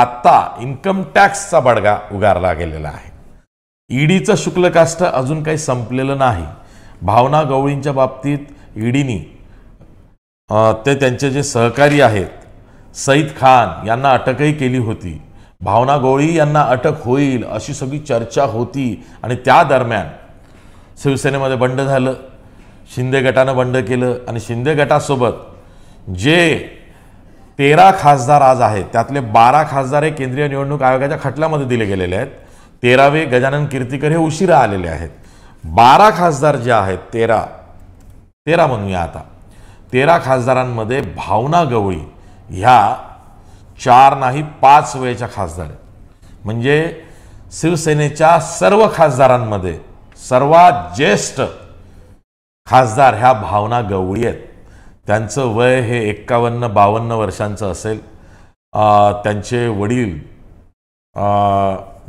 आत्ता इन्कम टॅक्सचा बडगा उगारला गेलेला आहे ईडीचं e शुक्लकाष्ट अजून काही संपलेलं नाही भावना गवळींच्या बाबतीत ईडीनी e ते त्यांचे जे सहकारी आहेत सईद खान यांना अटकही केली होती भावना गवळी यांना अटक होईल अशी सगळी चर्चा होती आणि त्या दरम्यान शिवसेनेमध्ये बंड झालं शिंदे गटानं बंड केलं आणि शिंदे गटासोबत जे तेरा खासदार आज आहेत त्यातले बारा खासदार हे केंद्रीय निवडणूक आयोगाच्या खटल्यामध्ये दिले गेलेले आहेत तेरावे गजानन कीर्तीकर हे उशिरा आलेले आहेत बारा खासदार जे आहेत तेरा तेरा म्हणूया आता तेरा खासदारांमध्ये भावना गवळी ह्या चार नाही पाच वेळेच्या खासदार आहेत म्हणजे शिवसेनेच्या सर्व खासदारांमध्ये सर्वात ज्येष्ठ खासदार ह्या भावना गवळी आहेत त्यांचं वय हे एक्कावन्न बावन्न वर्षांचं असेल त्यांचे वडील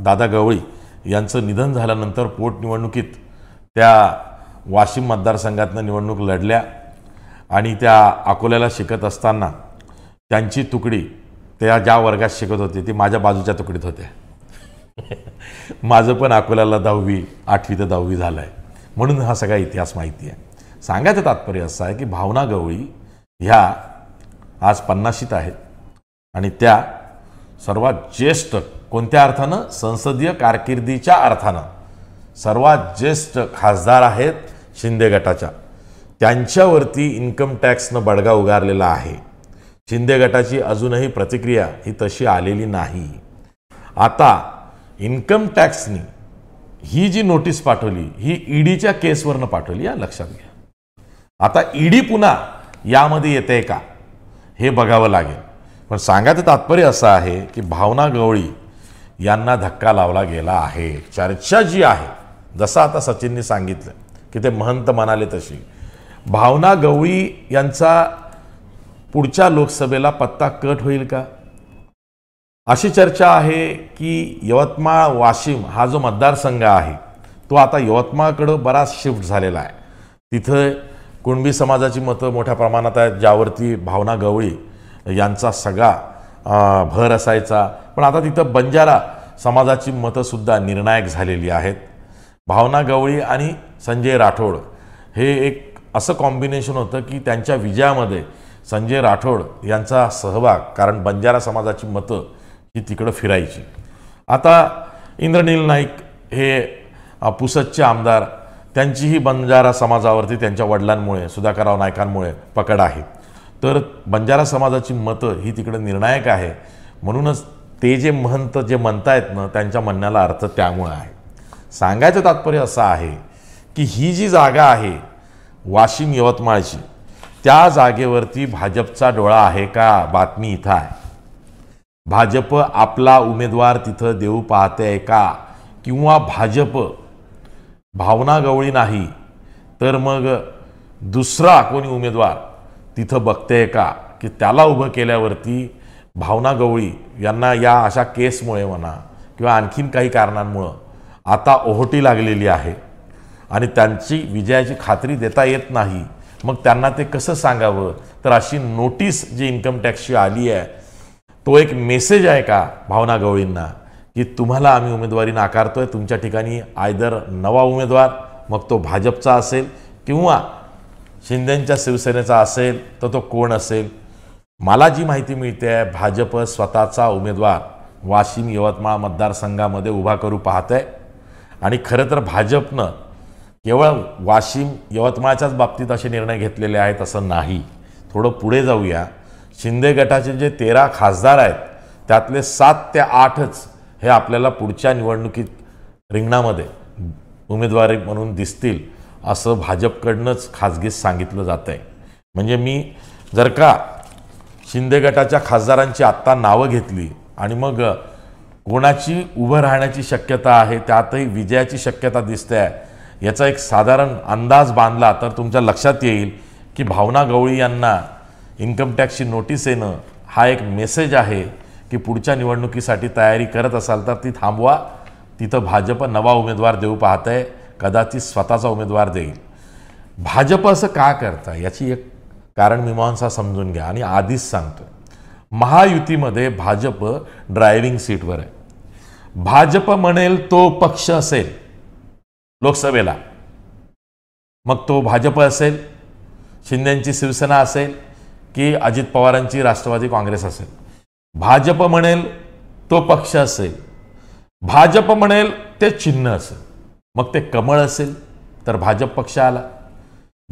दादा गवळी यांचं निधन झाल्यानंतर पोटनिवडणुकीत त्या वाशिम मतदारसंघातनं निवडणूक लढल्या आणि त्या अकोल्याला शिकत असताना त्यांची तुकडी त्या ज्या वर्गात शिकत होती ती माझ्या बाजूच्या तुकडीत होत्या माझं पण अकोल्याला दहावी आठवी ते दहावी झालं आहे म्हणून हा सगळा इतिहास माहिती आहे सांगायचं तात्पर्य असं आहे की भावना गवळी ह्या आज पन्नाशीत आहेत आणि त्या सर्वात ज्येष्ठ कोणत्या अर्थानं संसदीय कारकिर्दीच्या अर्थानं सर्वात ज्येष्ठ खासदार आहेत शिंदे गटाच्या त्यांच्यावरती इन्कम टॅक्सनं बडगा उगारलेला आहे शिंदे गटाची अजूनही प्रतिक्रिया ही तशी आलेली नाही आता इन्कम टॅक्सनी ही जी नोटीस पाठवली ही ईडीच्या e केसवरनं पाठवली या लक्षात घ्या आता ईडी पुन्हा यामध्ये येते का हे बघावं लागेल पण सांगायचं तात्पर्य असं आहे की भावना गवळी यांना धक्का लावला गेला आहे चर्चा जी आहे जसं आता सचिनने सांगितलं की ते महंत म्हणाले तशी भावना गवळी यांचा पुढच्या लोकसभेला पत्ता कट होईल का अशी चर्चा आहे की यवतमाळ वाशिम हा जो मतदारसंघ आहे तो आता यवतमाळकडं बराच शिफ्ट झालेला आहे तिथं कुणबी समाजाची मतं मोठ्या प्रमाणात आहेत ज्यावरती भावना गवळी यांचा सगळा भर असायचा पण आता तिथं बंजारा समाजाची मतंसुद्धा निर्णायक झालेली आहेत भावना गवळी आणि संजय राठोड हे एक असं कॉम्बिनेशन होतं की त्यांच्या विजयामध्ये संजय राठोड यांचा सहभाग कारण बंजारा समाजाची मतं ही तिकडं फिरायची आता इंद्रनील नाईक हे पुसदचे आमदार त्यांचीही बंजारा समाजावरती त्यांच्या वडिलांमुळे सुधाकरराव नायकांमुळे पकड आहे तर बंजारा समाजाची मतं ही तिकडं निर्णायक आहे म्हणूनच ते जे महंत जे म्हणतायत ना त्यांच्या म्हणण्याला अर्थ त्यामुळे आहे सांगायचं तात्पर्य असं आहे की ही जी जागा आहे वाशिम यवतमाळची त्या जागेवरती भाजपचा डोळा आहे का बातमी इथं आहे भाजप आपला उमेदवार तिथं देऊ पाहते आहे का किंवा भाजप भावना गवळी नाही तर मग दुसरा कोणी उमेदवार तिथं बघते का की त्याला उभं केल्यावरती भावना गवळी यांना या अशा केसमुळे म्हणा किंवा आणखीन काही कारणांमुळं आता ओहोटी लागलेली आहे आणि त्यांची विजयाची खात्री देता येत नाही मग त्यांना ते कसं सांगावं तर अशी नोटीस जी इन्कम टॅक्सची आली आहे तो एक मेसेज आहे का भावना गवळींना की तुम्हाला आम्ही उमेदवारी नाकारतो आहे तुमच्या ठिकाणी आयदर नवा उमेदवार मग तो भाजपचा असेल किंवा शिंदेंच्या शिवसेनेचा असेल तर तो कोण असेल मला जी माहिती मिळते आहे भाजप स्वतःचा उमेदवार वाशिम यवतमाळ मतदारसंघामध्ये उभा करू पाहत आहे आणि खरं तर भाजपनं केवळ वाशिम यवतमाळच्याच बाबतीत असे निर्णय घेतलेले आहेत असं नाही थोडं पुढे जाऊया शिंदे गटाचे जे तेरा खासदार आहेत त्यातले सात ते आठच हे आपल्याला पुढच्या निवडणुकीत रिंगणामध्ये उमेदवारी म्हणून दिसतील असं भाजपकडनंच खाजगीत सांगितलं जातं आहे म्हणजे मी जर का शिंदे गटाच्या खासदारांची आत्ता नावं घेतली आणि मग कोणाची उभं राहण्याची शक्यता आहे त्यातही विजयाची शक्यता दिसते आहे याचा एक साधारण अंदाज बांधला तर तुमच्या लक्षात येईल की भावना गवळी यांना इन्कम टॅक्सची नोटीस येणं हा एक मेसेज आहे की पुढच्या निवडणुकीसाठी तयारी करत असाल तर ती थांबवा तिथं भाजप नवा उमेदवार देऊ पाहत आहे कदाचित स्वतःचा उमेदवार देईल भाजप असं का करतं याची एक कारण मीमांसा समजून घ्या आणि आधीच सांगतो महायुतीमध्ये भाजप ड्रायव्हिंग सीटवर आहे भाजप म्हणेल तो पक्ष असेल लोकसभेला मग तो भाजप असेल शिंद्यांची शिवसेना असेल की अजित पवारांची राष्ट्रवादी काँग्रेस असेल भाजप म्हणेल तो पक्ष असेल भाजप म्हणेल ते चिन्ह असेल मग ते कमळ असेल तर भाजप पक्ष आला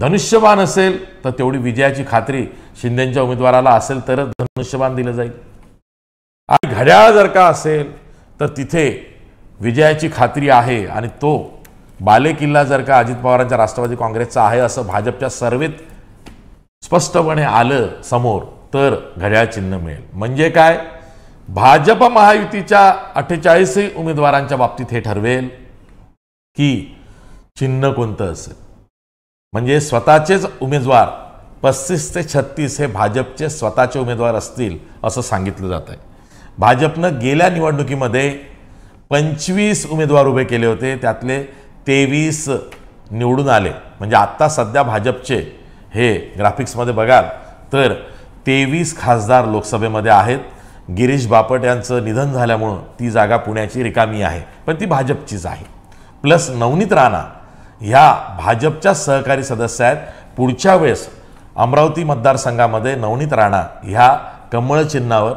धनुष्यबाण असेल तर तेवढी विजयाची खात्री शिंदेच्या उमेदवाराला असेल तरच धनुष्यबाण दिलं जाईल आणि घड्याळ जर का असेल तर तिथे विजयाची खात्री आहे आणि तो बालेकिल्ला जर का अजित पवारांच्या राष्ट्रवादी काँग्रेसचा आहे असं भाजपच्या सर्वेत स्पष्टपणे आलं समोर तर घड्याळ चिन्ह मिळेल म्हणजे काय भाजप महायुतीच्या अठ्ठेचाळीसही उमेदवारांच्या बाबतीत हे ठरवेल की चिन्ह कोणतं असेल म्हणजे स्वतःचेच उमेदवार पस्तीस ते छत्तीस हे भाजपचे स्वतःचे उमेदवार असतील असं सांगितलं जात आहे भाजपनं गेल्या निवडणुकीमध्ये पंचवीस उमेदवार उभे केले होते त्यातले तेवीस निवडून आले म्हणजे आत्ता सध्या भाजपचे हे ग्राफिक्समध्ये बघाल तर तेवीस खासदार लोकसभेमध्ये आहेत गिरीश बापट यांचं निधन झाल्यामुळं ती जागा पुण्याची रिकामी आहे पण ती भाजपचीच आहे प्लस नवनीत राणा ह्या भाजपच्या सहकारी सदस्य आहेत पुढच्या वेळेस अमरावती मतदारसंघामध्ये नवनीत राणा ह्या कमळ चिन्हावर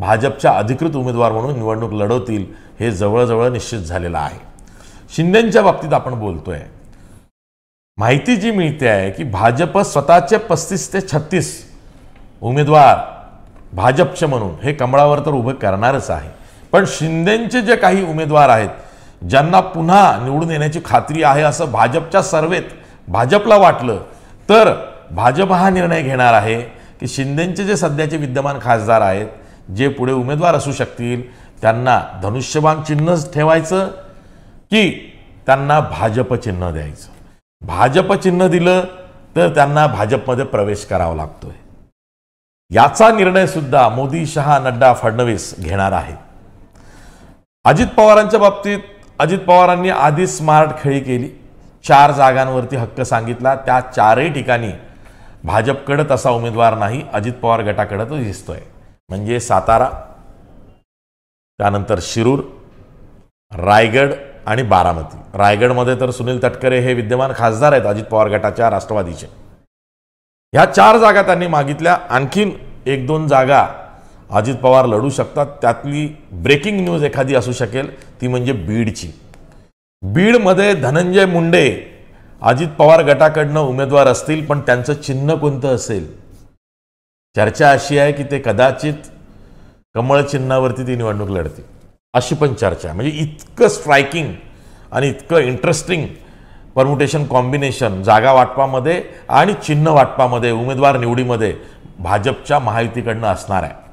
भाजपच्या अधिकृत उमेदवार म्हणून निवडणूक लढवतील हे जवळजवळ निश्चित झालेलं आहे शिंदेच्या बाबतीत आपण बोलतोय माहिती जी मिळते आहे की भाजप स्वतःचे पस्तीस ते छत्तीस उमेदवार भाजपचे म्हणून हे कमळावर तर उभं करणारच आहे पण शिंदेंचे जे काही उमेदवार आहेत ज्यांना पुन्हा निवडून येण्याची खात्री आहे असं भाजपच्या सर्वेत भाजपला वाटलं तर भाजप हा निर्णय घेणार आहे की शिंदेंचे जे सध्याचे विद्यमान खासदार आहेत जे पुढे उमेदवार असू शकतील त्यांना धनुष्यबाण चिन्हच ठेवायचं की त्यांना भाजप चिन्ह द्यायचं भाजप चिन्ह दिलं तर त्यांना भाजपमध्ये प्रवेश करावा लागतोय याचा निर्णय सुद्धा मोदी शहा नड्डा फडणवीस घेणार आहे अजित पवारांच्या बाबतीत अजित पवारांनी आधी स्मार्ट खेळी केली चार जागांवरती हक्क सांगितला त्या चारही ठिकाणी भाजपकडं तसा उमेदवार नाही अजित पवार गटाकडं तो दिसतोय म्हणजे सातारा त्यानंतर शिरूर रायगड आणि बारामती रायगडमध्ये तर सुनील तटकरे हे विद्यमान खासदार आहेत अजित पवार गटाच्या राष्ट्रवादीचे ह्या चार जागा त्यांनी मागितल्या आणखीन एक दोन जागा अजित पवार लढू शकतात त्यातली ब्रेकिंग न्यूज एखादी असू शकेल ती म्हणजे बीडची बीडमध्ये धनंजय मुंडे अजित पवार गटाकडनं उमेदवार असतील पण त्यांचं चिन्ह कोणतं असेल चर्चा अशी आहे की ते कदाचित कमळ चिन्हावरती ती निवडणूक लढतील अशी पण चर्चा आहे म्हणजे इतकं स्ट्रायकिंग आणि इतकं इंटरेस्टिंग परमुटेशन कॉम्बिनेशन जागा वाटपामध्ये आणि चिन्ह वाटपामध्ये उमेदवार निवडीमध्ये भाजपच्या महायुतीकडनं असणार आहे